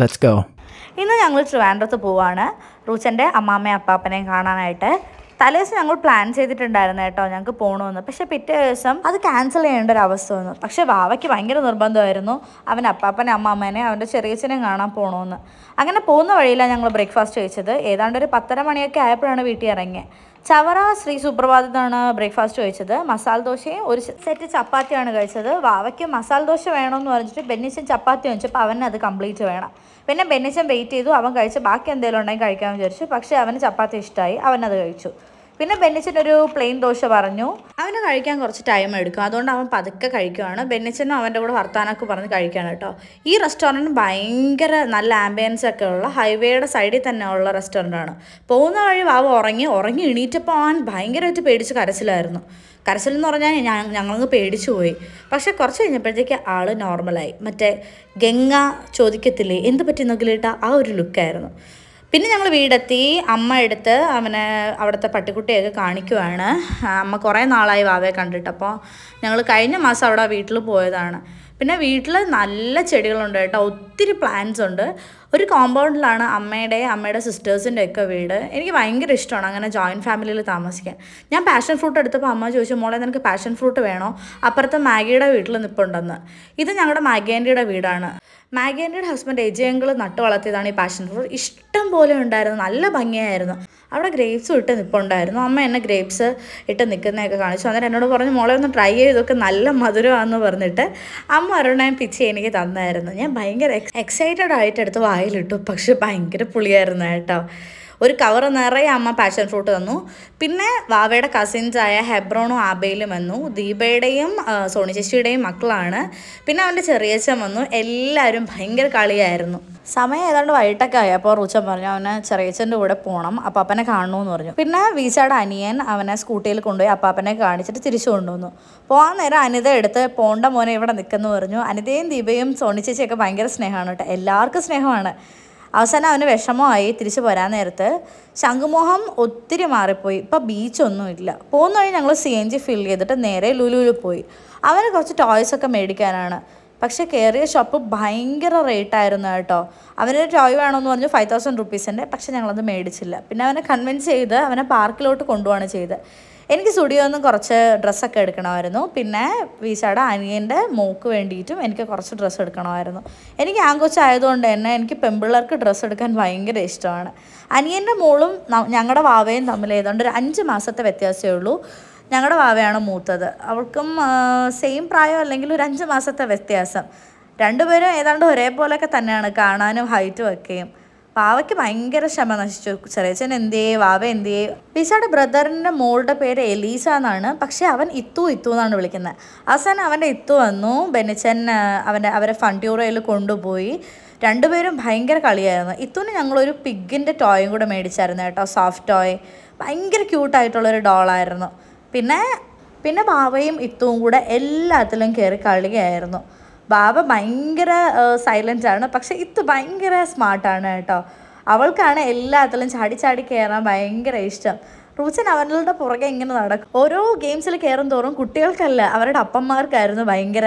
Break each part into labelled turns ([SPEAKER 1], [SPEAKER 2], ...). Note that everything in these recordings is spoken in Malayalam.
[SPEAKER 1] ലെറ്റ്സ് ഗോ ഇന്ന് ഞങ്ങൾ ട്രിവാൻഡ്രത്ത് പോവാണ് റൂച്ചൻ്റെ അമ്മാമ്മയും അപ്പാപ്പനെയും കാണാനായിട്ട് തലേദിവസം ഞങ്ങൾ പ്ലാൻ ചെയ്തിട്ടുണ്ടായിരുന്നു കേട്ടോ ഞങ്ങൾക്ക് പോകണമെന്ന് പക്ഷേ പിറ്റേ ദിവസം അത് ക്യാൻസൽ ചെയ്യേണ്ട ഒരു അവസ്ഥ വന്നു പക്ഷേ വാവയ്ക്ക് ഭയങ്കര നിർബന്ധമായിരുന്നു അവൻ അപ്പാപ്പനെ അമ്മാമ്മേനെ അവൻ്റെ ചെറിയച്ഛനെ കാണാൻ പോകണമെന്ന് അങ്ങനെ പോകുന്ന വഴിയിലാണ് ഞങ്ങൾ ബ്രേക്ക്ഫാസ്റ്റ് കഴിച്ചത് ഏതാണ്ട് ഒരു പത്തര മണിയൊക്കെ ആയപ്പോഴാണ് വീട്ടിൽ ഇറങ്ങിയത് ചവറ ശ്രീ സുപ്രഭാതത്താണ് ബ്രേക്ക്ഫാസ്റ്റ് കഴിച്ചത് മസാല ദോശയും ഒരു സെറ്റ് ചപ്പാത്തിയാണ് കഴിച്ചത് വാവയ്ക്ക് മസാല ദോശ വേണമെന്ന് പറഞ്ഞിട്ട് ബെന്നിച്ചൻ ചപ്പാത്തി വെച്ചപ്പോൾ അവന് അത് കംപ്ലീറ്റ് വേണം പിന്നെ ബെന്നിച്ചൻ വെയിറ്റ് ചെയ്തു അവൻ കഴിച്ച് ബാക്കി എന്തെങ്കിലും ഉണ്ടെങ്കിൽ കഴിക്കാമെന്ന് വിചാരിച്ചു പക്ഷേ അവന് ചപ്പാത്തി ഇഷ്ടമായി അവനത് കഴിച്ചു പിന്നെ ബെന്നിച്ചൻ ഒരു പ്ലെയിൻ ദോശ പറഞ്ഞു അവന് കഴിക്കാൻ കുറച്ച് ടൈം എടുക്കും അതുകൊണ്ട് അവൻ പതുക്കെ കഴിക്കുവാണ് ബെന്നിച്ചനും അവൻ്റെ കൂടെ വർത്താനൊക്കെ പറഞ്ഞ് കഴിക്കുകയാണ് കേട്ടോ ഈ റെസ്റ്റോറൻറ്റ് ഭയങ്കര നല്ല ആംബിയൻസ് ഒക്കെ ഉള്ള ഹൈവേയുടെ സൈഡിൽ തന്നെ ഉള്ള റെസ്റ്റോറൻ്റാണ് പോകുന്ന വഴി വാവ് ഉറങ്ങി ഉറങ്ങി എണീറ്റപ്പോൾ അവൻ ഭയങ്കരമായിട്ട് പേടിച്ച് കരച്ചിലായിരുന്നു കരച്ചിൽ എന്ന് പറഞ്ഞാൽ ഞങ്ങൾക്ക് പേടിച്ചു പോയി പക്ഷെ കുറച്ച് കഴിഞ്ഞപ്പോഴത്തേക്ക് ആൾ നോർമലായി മറ്റേ ഗംഗ ചോദിക്കത്തില്ലേ എന്ത് പറ്റി നോക്കിലിട്ട ആ ഒരു ലുക്കായിരുന്നു പിന്നെ ഞങ്ങൾ വീടെത്തി അമ്മ എടുത്ത് അവനെ അവിടുത്തെ പട്ടിക്കുട്ടിയൊക്കെ കാണിക്കുവാണ് അമ്മ കുറേ നാളായി വാവയെ കണ്ടിട്ട് അപ്പോൾ ഞങ്ങൾ കഴിഞ്ഞ മാസം അവിടെ വീട്ടിൽ പോയതാണ് പിന്നെ വീട്ടിൽ നല്ല ചെടികളുണ്ട് കേട്ടോ ഒത്തിരി പ്ലാന്റ്സ് ഉണ്ട് ഒരു കോമ്പൗണ്ടിലാണ് അമ്മയുടെ അമ്മയുടെ സിസ്റ്റേഴ്സിൻ്റെ ഒക്കെ വീട് എനിക്ക് ഭയങ്കര ഇഷ്ടമാണ് അങ്ങനെ ജോയിൻറ്റ് ഫാമിലിയിൽ താമസിക്കാൻ ഞാൻ പാഷൻ ഫ്രൂട്ട് എടുത്തപ്പോൾ അമ്മ ചോദിച്ചു മോളെ നിനക്ക് പാഷൻ ഫ്രൂട്ട് വേണോ അപ്പുറത്തെ മാഗിയുടെ വീട്ടിൽ നിൽപ്പുണ്ടെന്ന് ഇത് ഞങ്ങളുടെ മാഗി ആൻറ്റിയുടെ വീടാണ് മാഗേൻ്റെ ഹസ്ബൻഡ് എജയങ്ങൾ നട്ടു വളർത്തിയതാണ് ഈ പാഷൻ ഫ്രൂട്ട് ഇഷ്ടം പോലെ ഉണ്ടായിരുന്നു നല്ല ഭംഗിയായിരുന്നു അവിടെ ഗ്രേപ്സ് ഇട്ട് നിൽപ്പുണ്ടായിരുന്നു അമ്മ എന്നെ ഗ്രേപ്സ് ഇട്ട് നിൽക്കുന്നതൊക്കെ കാണിച്ചു അന്നേരം എന്നോട് പറഞ്ഞു മോളെ ഒന്ന് ട്രൈ ചെയ്തൊക്കെ നല്ല മധുരമാണെന്ന് പറഞ്ഞിട്ട് അമ്മ ഒരെണ്ണം പിച്ച് എനിക്ക് തന്നായിരുന്നു ഞാൻ ഭയങ്കര എക്സൈറ്റഡ് ആയിട്ട് എടുത്ത് വായിലിട്ടു പക്ഷെ ഭയങ്കര പുളിയായിരുന്നു കേട്ടോ ഒരു കവർ നിറയെ അമ്മ പാഷൻ ഫ്രൂട്ട് തന്നു പിന്നെ വാവയുടെ കസിൻസായ ഹെബ്രോണും ആബയിലും വന്നു ദീപയുടെയും സോണി ചേച്ചിയുടെയും മക്കളാണ് പിന്നെ അവൻ്റെ ചെറിയച്ഛൻ വന്നു എല്ലാവരും ഭയങ്കര കളിയായിരുന്നു സമയം ഏതാണ്ട് വൈകിട്ടൊക്കെ ആയി അപ്പോൾ റൂച്ചൻ പറഞ്ഞു അവനെ ചെറിയച്ഛൻ്റെ കൂടെ പോകണം അപ്പാപ്പനെ കാണണമെന്ന് പറഞ്ഞു പിന്നെ വീശയുടെ അനിയൻ അവനെ സ്കൂട്ടിയിൽ കൊണ്ടുപോയി അപ്പാപ്പനെ കാണിച്ചിട്ട് തിരിച്ചു കൊണ്ടുവന്നു പോകാൻ നേരം അനിത എടുത്ത് പോണ്ട മോനെ ഇവിടെ നിൽക്കുന്നു പറഞ്ഞു അനിതയും ദീപയും സോണിച്ചേച്ചിയൊക്കെ ഭയങ്കര സ്നേഹമാണ് കേട്ടോ എല്ലാവർക്കും സ്നേഹമാണ് അവസാനം അവന് വിഷമമായി തിരിച്ചു പോരാൻ നേരത്ത് ശംഖുമോഹം ഒത്തിരി മാറിപ്പോയി ഇപ്പോൾ ബീച്ചൊന്നുമില്ല പോകുന്ന വഴി ഞങ്ങൾ സി എൻ ജി ഫിൽ ചെയ്തിട്ട് നേരെ ലുലുലു പോയി അവന് കുറച്ച് ടോയ്സ് ഒക്കെ മേടിക്കാനാണ് പക്ഷേ കയറിയ ഷോപ്പ് ഭയങ്കര റേറ്റായിരുന്നു കേട്ടോ അവനൊരു ടോയ് വേണമെന്ന് പറഞ്ഞു ഫൈവ് തൗസൻഡ് റുപ്പീസിൻ്റെ പക്ഷേ ഞങ്ങളത് മേടിച്ചില്ല പിന്നെ അവനെ കൺവിൻസ് ചെയ്ത് അവനെ പാർക്കിലോട്ട് കൊണ്ടുപോവാണ് ചെയ്തത് എനിക്ക് സ്റ്റുഡിയോ നിന്ന് കുറച്ച് ഡ്രസ്സൊക്കെ എടുക്കണമായിരുന്നു പിന്നെ വീശാട അനിയൻ്റെ മോക്ക് വേണ്ടിയിട്ടും എനിക്ക് കുറച്ച് ഡ്രസ്സ് എടുക്കണമായിരുന്നു എനിക്ക് ആങ്കോച്ചായതുകൊണ്ട് തന്നെ എനിക്ക് പെമ്പിള്ളേർക്ക് ഡ്രസ്സ് എടുക്കാൻ ഭയങ്കര ഇഷ്ടമാണ് അനിയൻ്റെ മോളും ഞങ്ങളുടെ വാവയും തമ്മിൽ ഏതാണ്ട് ഒരു അഞ്ച് മാസത്തെ വ്യത്യാസമേ ഉള്ളൂ ഞങ്ങളുടെ വാവയാണ് മൂത്തത് അവൾക്കും സെയിം പ്രായം അല്ലെങ്കിൽ ഒരു അഞ്ച് മാസത്തെ വ്യത്യാസം രണ്ടുപേരും ഏതാണ്ട് ഒരേപോലെയൊക്കെ തന്നെയാണ് കാണാനും ഹൈറ്റും ഒക്കെയും പാവയ്ക്ക് ഭയങ്കര ക്ഷമ നശിച്ചു ചെറിയച്ഛൻ എന്തേ വാവ എന്തേ ലിസയുടെ ബ്രദറിൻ്റെ മോളുടെ പേര് എലീസ എന്നാണ് പക്ഷേ അവൻ ഇത്തു ഇത്തു എന്നാണ് വിളിക്കുന്നത് അവസാനം അവൻ്റെ ഇത്തു വന്നു ബെനിച്ചൻ അവൻ്റെ അവരെ ഫണ്ടിയൂറയിൽ കൊണ്ടുപോയി രണ്ടുപേരും ഭയങ്കര കളിയായിരുന്നു ഇത്തുന് ഞങ്ങളൊരു പിഗിൻ്റെ ടോയും കൂടെ മേടിച്ചായിരുന്നു കേട്ടോ സോഫ്റ്റ് ടോയ് ഭയങ്കര ക്യൂട്ടായിട്ടുള്ളൊരു ഡോളായിരുന്നു പിന്നെ പിന്നെ ബാവയും ഇത്തുവും കൂടെ എല്ലാത്തിലും കയറി കളിയായിരുന്നു ബാബ ഭയങ്കര സൈലൻ്റ് ആണ് പക്ഷെ ഇത് ഭയങ്കര സ്മാർട്ടാണ് കേട്ടോ അവൾക്കാണ് എല്ലാത്തിലും ചാടി ചാടി കയറാൻ ഭയങ്കര ഇഷ്ടം റൂച്ചൻ അവനുകളുടെ പുറകെ ഇങ്ങനെ നടക്കും ഓരോ ഗെയിംസിൽ കയറും തോറും കുട്ടികൾക്കല്ല അവരുടെ അപ്പന്മാർക്കായിരുന്നു ഭയങ്കര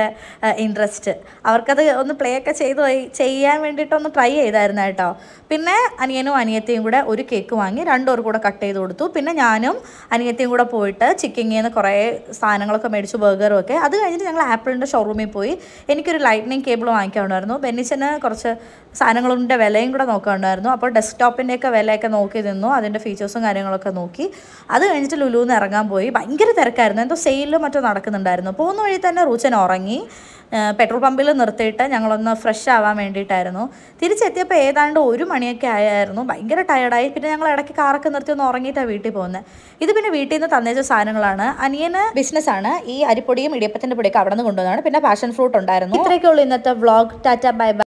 [SPEAKER 1] ഇൻട്രസ്റ്റ് അവർക്കത് ഒന്ന് പ്ലേ ഒക്കെ ചെയ്ത് ചെയ്യാൻ വേണ്ടിയിട്ടൊന്ന് ട്രൈ ചെയ്തായിരുന്നു കേട്ടോ പിന്നെ അനിയനും അനിയത്തിയും കൂടെ ഒരു കേക്ക് വാങ്ങി രണ്ടുപേർ കൂടെ കട്ട് ചെയ്ത് കൊടുത്തു പിന്നെ ഞാനും അനിയത്തിയും കൂടെ പോയിട്ട് ചിക്കിങ്ങിൽ നിന്ന് കുറേ സാധനങ്ങളൊക്കെ മേടിച്ചു ബർഗറും ഒക്കെ അത് കഴിഞ്ഞിട്ട് ഞങ്ങൾ ആപ്പിളിൻ്റെ ഷോറൂമിൽ പോയി എനിക്കൊരു ലൈറ്റ്നിങ് കേബിൾ വാങ്ങിക്കാനുണ്ടായിരുന്നു ബെന്നിച്ചന് കുറച്ച് സാധനങ്ങളുടെ വിലയും കൂടെ നോക്കാനുണ്ടായിരുന്നു അപ്പോൾ ടോപ്പിൻ്റെയൊക്കെ വിലയൊക്കെ നോക്കി നിന്നു അതിൻ്റെ ഫീച്ചേഴ്സും കാര്യങ്ങളൊക്കെ നോക്കി അത് കഴിഞ്ഞിട്ട് ലുലുന്ന് ഇറങ്ങാൻ പോയി ഭയങ്കര തിരക്കായിരുന്നു എന്തോ സെയിലും മറ്റോ നടക്കുന്നുണ്ടായിരുന്നു പോകുന്ന വഴി തന്നെ റൂച്ചൻ ഉറങ്ങി പെട്രോൾ പമ്പിൽ നിർത്തിയിട്ട് ഞങ്ങളൊന്ന് ഫ്രഷ് ആവാൻ വേണ്ടിയിട്ടായിരുന്നു തിരിച്ചെത്തിയപ്പോൾ ഏതാണ്ട് ഒരു മണിയൊക്കെ ആയായിരുന്നു ഭയങ്കര ടയർഡായി പിന്നെ ഞങ്ങൾ ഇടയ്ക്ക് കാറൊക്കെ നിർത്തി ഒന്ന് ഉറങ്ങിയിട്ടാണ് വീട്ടിൽ പോകുന്നത് ഇത് പിന്നെ വീട്ടിൽ നിന്ന് തന്നേച്ച സാധനങ്ങളാണ് അനിയന് ബിസിനസ്സാണ് ഈ അരിപ്പൊടിയും ഇടിയപ്പത്തിൻ്റെ പൊടിയൊക്കെ അവിടെ നിന്ന് കൊണ്ടുവന്നതാണ് പിന്നെ പാഷൻ ഫ്രൂട്ട് ഉണ്ടായിരുന്നു ഇത്രയൊക്കെ ഇന്നത്തെ വ്ളോഗ് ടാറ്റ ബൈ ബൈ